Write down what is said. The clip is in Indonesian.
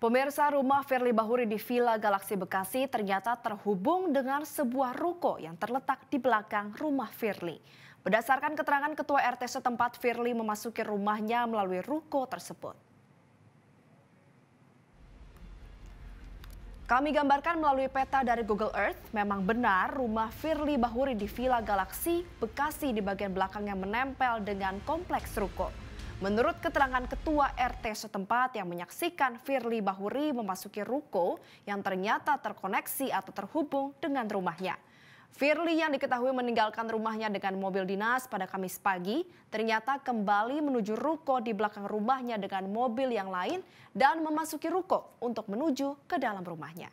Pemirsa rumah Firly Bahuri di Villa Galaksi Bekasi ternyata terhubung dengan sebuah ruko yang terletak di belakang rumah Firly. Berdasarkan keterangan ketua RT setempat, Firly memasuki rumahnya melalui ruko tersebut. Kami gambarkan melalui peta dari Google Earth, memang benar rumah Firly Bahuri di Villa Galaksi, Bekasi di bagian belakangnya menempel dengan kompleks ruko. Menurut keterangan ketua RT setempat yang menyaksikan Firly Bahuri memasuki ruko yang ternyata terkoneksi atau terhubung dengan rumahnya. Firly yang diketahui meninggalkan rumahnya dengan mobil dinas pada Kamis pagi ternyata kembali menuju ruko di belakang rumahnya dengan mobil yang lain dan memasuki ruko untuk menuju ke dalam rumahnya.